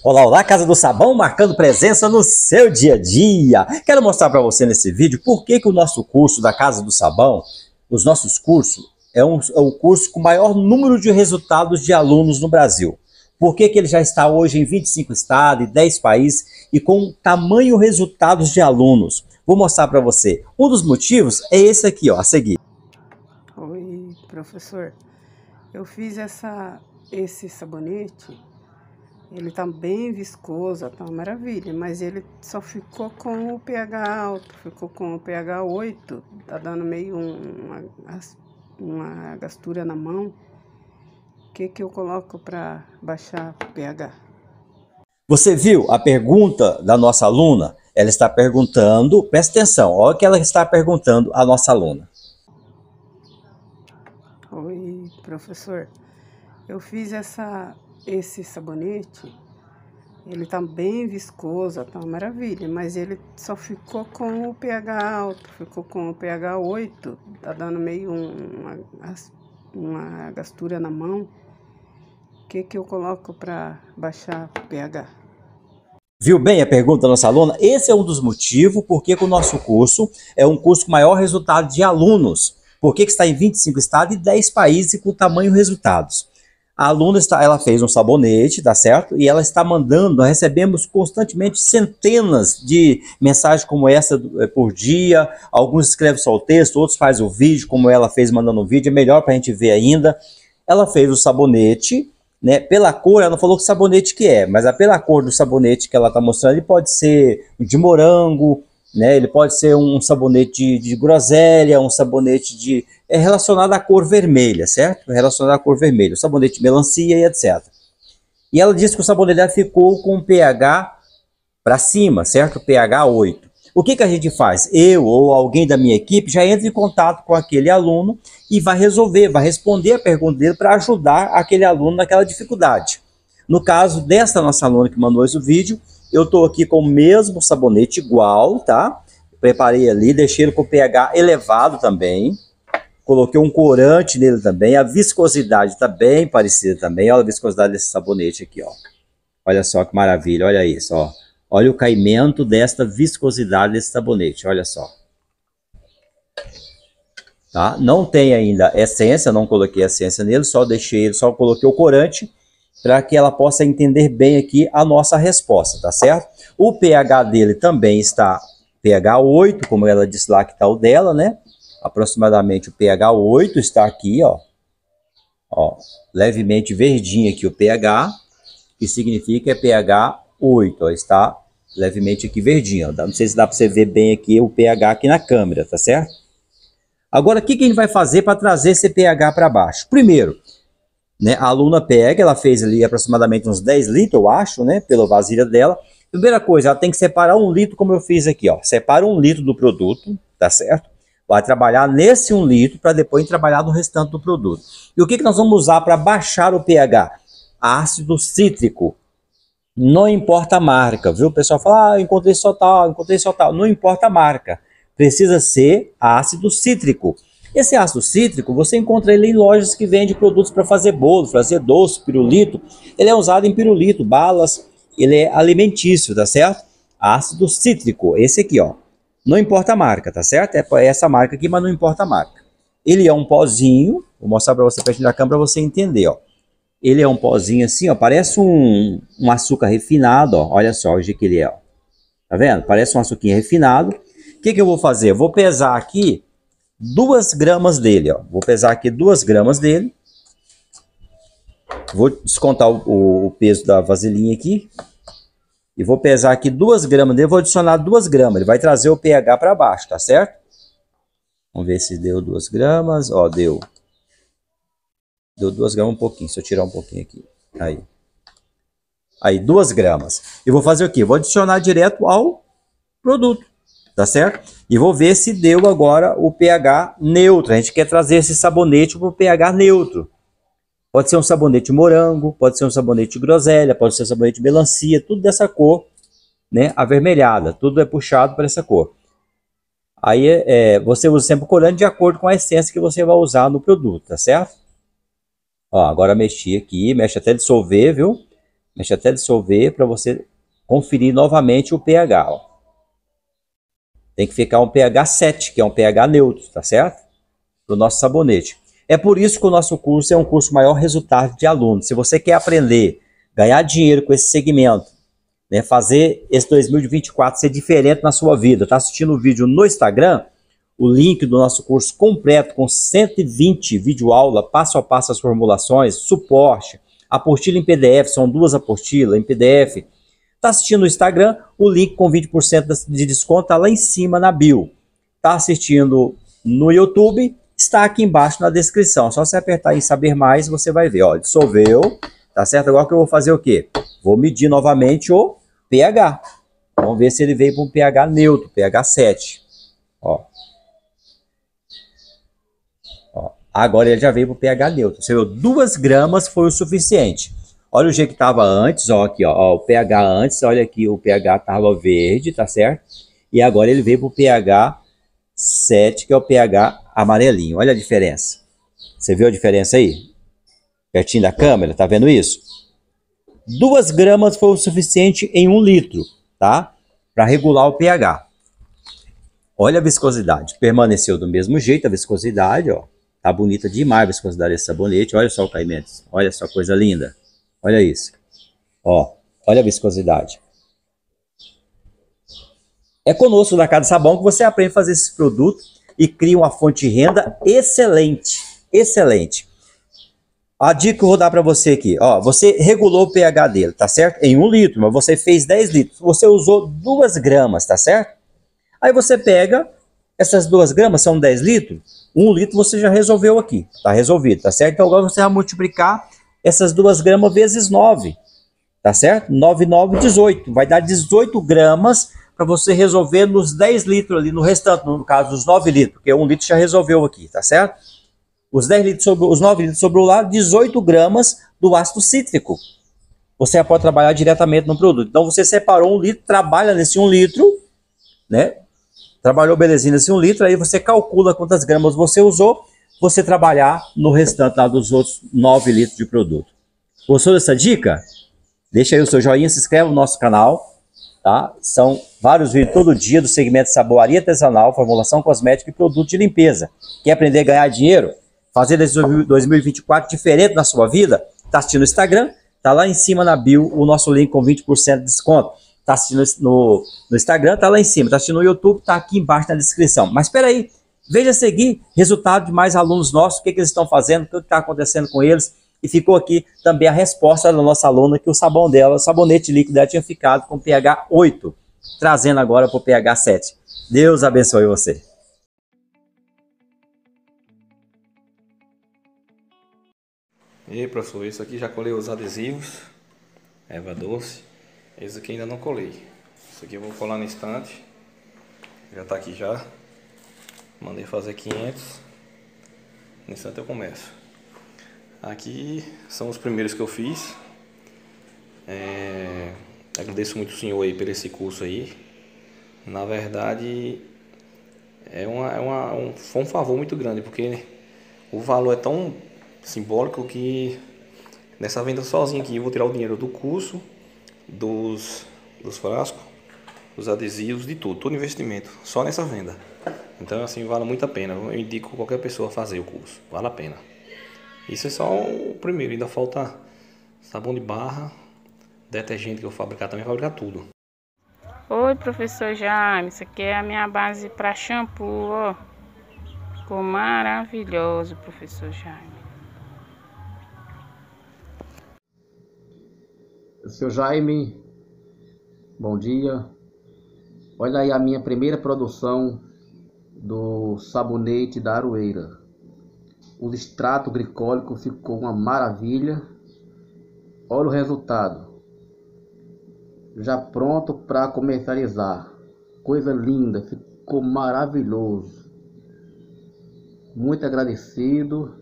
Olá, olá, Casa do Sabão, marcando presença no seu dia a dia. Quero mostrar para você nesse vídeo por que, que o nosso curso da Casa do Sabão, os nossos cursos, é, um, é o curso com maior número de resultados de alunos no Brasil. Por que, que ele já está hoje em 25 estados e 10 países e com tamanho resultados de alunos? Vou mostrar para você. Um dos motivos é esse aqui, ó, a seguir. Oi, professor. Eu fiz essa, esse sabonete ele tá bem viscoso, tá uma maravilha, mas ele só ficou com o pH alto, ficou com o pH 8, tá dando meio uma, uma gastura na mão. O que que eu coloco para baixar o pH? Você viu a pergunta da nossa aluna? Ela está perguntando, presta atenção, olha o que ela está perguntando à nossa aluna. Oi, professor. Eu fiz essa esse sabonete, ele tá bem viscoso, tá uma maravilha, mas ele só ficou com o pH alto, ficou com o pH 8, tá dando meio uma, uma gastura na mão. O que, que eu coloco para baixar o pH? Viu bem a pergunta da nossa aluna? Esse é um dos motivos porque o nosso curso é um curso com maior resultado de alunos. Por que, que está em 25 estados e 10 países e com tamanho resultados? A aluna está, ela fez um sabonete, tá certo? E ela está mandando, nós recebemos constantemente centenas de mensagens como essa eh, por dia. Alguns escrevem só o texto, outros fazem o vídeo, como ela fez mandando o vídeo, é melhor para a gente ver ainda. Ela fez o sabonete, né? Pela cor, ela não falou que sabonete que é, mas é pela cor do sabonete que ela está mostrando, ele pode ser de morango, né? Ele pode ser um sabonete de, de groselha, um sabonete de... É relacionado à cor vermelha, certo? É relacionado à cor vermelha, o sabonete de melancia e etc. E ela disse que o sabonete dela ficou com o pH para cima, certo? pH 8. O que, que a gente faz? Eu ou alguém da minha equipe já entra em contato com aquele aluno e vai resolver, vai responder a pergunta dele para ajudar aquele aluno naquela dificuldade. No caso dessa nossa aluna que mandou esse vídeo, eu estou aqui com o mesmo sabonete igual, tá? Preparei ali, deixei ele com pH elevado também. Coloquei um corante nele também. A viscosidade está bem parecida também. Olha a viscosidade desse sabonete aqui, ó. Olha só que maravilha, olha isso, ó. Olha o caimento desta viscosidade desse sabonete, olha só. Tá? Não tem ainda essência, não coloquei essência nele, só deixei, só coloquei o corante para que ela possa entender bem aqui a nossa resposta, tá certo? O pH dele também está pH 8, como ela disse lá que está o dela, né? Aproximadamente o pH 8 está aqui, ó. Ó, levemente verdinho aqui o pH, que significa é pH 8, ó, está levemente aqui verdinho. Ó. Não sei se dá para você ver bem aqui o pH aqui na câmera, tá certo? Agora, o que, que a gente vai fazer para trazer esse pH para baixo? Primeiro, né? A aluna pega, ela fez ali aproximadamente uns 10 litros, eu acho, né? Pela vasilha dela. Primeira coisa, ela tem que separar um litro, como eu fiz aqui, ó. Separa um litro do produto, tá certo? Vai trabalhar nesse um litro para depois trabalhar no restante do produto. E o que, que nós vamos usar para baixar o pH? Ácido cítrico. Não importa a marca, viu? O pessoal fala, ah, encontrei só tal, encontrei só tal. Não importa a marca. Precisa ser ácido cítrico. Esse ácido cítrico, você encontra ele em lojas que vendem produtos para fazer bolo, fazer doce, pirulito. Ele é usado em pirulito, balas, ele é alimentício, tá certo? Ácido cítrico, esse aqui, ó. Não importa a marca, tá certo? É essa marca aqui, mas não importa a marca. Ele é um pozinho, vou mostrar para você perto da câmera para você entender, ó. Ele é um pozinho assim, ó, parece um, um açúcar refinado, ó. Olha só o que ele é, ó. Tá vendo? Parece um açuquinho refinado. O que, que eu vou fazer? Eu vou pesar aqui 2 gramas dele, ó. Vou pesar aqui 2 gramas dele. Vou descontar o, o, peso da vasilhinha aqui. E vou pesar aqui 2 gramas dele, vou adicionar 2 gramas. Ele vai trazer o pH para baixo, tá certo? Vamos ver se deu 2 gramas. Ó, deu. Deu 2 gramas um pouquinho. Se eu tirar um pouquinho aqui. Aí. Aí, 2 gramas. E vou fazer o quê? Vou adicionar direto ao produto tá certo? E vou ver se deu agora o pH neutro. A gente quer trazer esse sabonete para o pH neutro. Pode ser um sabonete morango, pode ser um sabonete groselha, pode ser um sabonete melancia, tudo dessa cor, né, avermelhada. Tudo é puxado para essa cor. Aí é, é, você usa sempre o corante de acordo com a essência que você vai usar no produto, tá certo? Ó, agora mexi aqui, mexe até dissolver, viu? Mexe até dissolver para você conferir novamente o pH, ó. Tem que ficar um pH 7, que é um pH neutro, tá certo? Para o nosso sabonete. É por isso que o nosso curso é um curso maior resultado de aluno. Se você quer aprender, ganhar dinheiro com esse segmento, né, fazer esse 2024 ser diferente na sua vida, está assistindo o vídeo no Instagram, o link do nosso curso completo com 120 vídeo aula, passo a passo as formulações, suporte, apostila em PDF, são duas apostilas em PDF, Está assistindo no Instagram, o link com 20% de desconto está lá em cima na bio. Está assistindo no YouTube, está aqui embaixo na descrição. Só você apertar em saber mais, você vai ver. Ó, dissolveu, tá certo? Agora que eu vou fazer o quê? Vou medir novamente o pH. Vamos ver se ele veio para um pH neutro, pH 7. Ó. Ó. Agora ele já veio para o pH neutro. Você viu? 2 gramas foi o suficiente. Olha o jeito que estava antes, ó, aqui, ó, ó, o pH antes, olha aqui, o pH estava verde, tá certo? E agora ele veio para o pH 7, que é o pH amarelinho. Olha a diferença. Você viu a diferença aí? Pertinho da câmera, tá vendo isso? 2 gramas foi o suficiente em 1 um litro, tá? Para regular o pH. Olha a viscosidade. Permaneceu do mesmo jeito a viscosidade, ó. Tá bonita demais a viscosidade desse sabonete. Olha só o caimento. Olha só coisa linda. Olha isso. Ó, olha a viscosidade. É conosco da Casa Sabão que você aprende a fazer esse produto e cria uma fonte de renda excelente, excelente. A dica que eu vou dar para você aqui, ó, você regulou o pH dele, tá certo? Em um litro, mas você fez 10 litros, você usou 2 gramas, tá certo? Aí você pega, essas 2 gramas são 10 litros, 1 um litro você já resolveu aqui, tá resolvido, tá certo? Então agora você vai multiplicar essas duas gramas vezes 9, tá certo? 9, 9, 18. Vai dar 18 gramas para você resolver nos 10 litros ali, no restante, no caso, os 9 litros, porque 1 litro já resolveu aqui, tá certo? Os, 10 litros sobre, os 9 litros sobre o lado, 18 gramas do ácido cítrico. Você pode trabalhar diretamente no produto. Então você separou um litro, trabalha nesse 1 litro, né? Trabalhou belezinha nesse 1 litro, aí você calcula quantas gramas você usou você trabalhar no restante lá dos outros 9 litros de produto. Gostou dessa dica? Deixa aí o seu joinha, se inscreve no nosso canal. Tá? São vários vídeos todo dia do segmento saboaria artesanal, formulação cosmética e produto de limpeza. Quer aprender a ganhar dinheiro? Fazer desse 2024 diferente na sua vida? Tá assistindo no Instagram? Tá lá em cima na bio o nosso link com 20% de desconto. Tá assistindo no, no Instagram? Tá lá em cima. Tá assistindo no YouTube? Tá aqui embaixo na descrição. Mas espera aí, Veja a seguir resultado de mais alunos nossos, o que, que eles estão fazendo, o que está acontecendo com eles. E ficou aqui também a resposta da nossa aluna que o sabão dela, o sabonete líquido dela tinha ficado com pH 8, trazendo agora para o pH 7. Deus abençoe você. E aí, professor, isso aqui já colei os adesivos, erva doce. Esse aqui ainda não colei. Isso aqui eu vou colar no instante. Já está aqui já. Mandei fazer 500. No instante eu começo. Aqui são os primeiros que eu fiz. É, agradeço muito o senhor aí por esse curso aí. Na verdade, é, uma, é uma, um, foi um favor muito grande, porque o valor é tão simbólico que nessa venda sozinho aqui eu vou tirar o dinheiro do curso, dos, dos frascos, dos adesivos, de tudo, todo investimento, só nessa venda. Então, assim, vale muito a pena. Eu indico qualquer pessoa fazer o curso. Vale a pena. Isso é só o primeiro. Ainda falta sabão de barra, detergente que eu fabricar também, fabricar tudo. Oi, professor Jaime. Isso aqui é a minha base para shampoo, ó. Ficou maravilhoso, professor Jaime. Seu Jaime, bom dia. Olha aí a minha primeira produção do sabonete da aroeira. O extrato glicólico ficou uma maravilha. Olha o resultado. Já pronto para comercializar. Coisa linda, ficou maravilhoso. Muito agradecido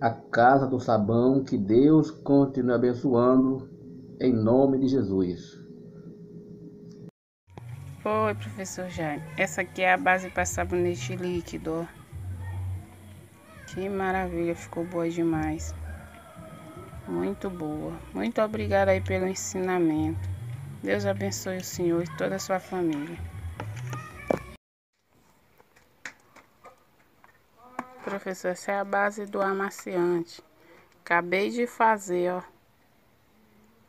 à Casa do Sabão. Que Deus continue abençoando. Em nome de Jesus. Oi professor Jaime. Essa aqui é a base para sabonete líquido, Que maravilha, ficou boa demais. Muito boa. Muito obrigada aí pelo ensinamento. Deus abençoe o senhor e toda a sua família. Professor, essa é a base do amaciante. Acabei de fazer, ó.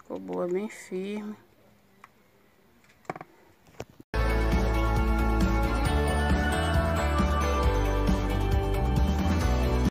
Ficou boa, bem firme.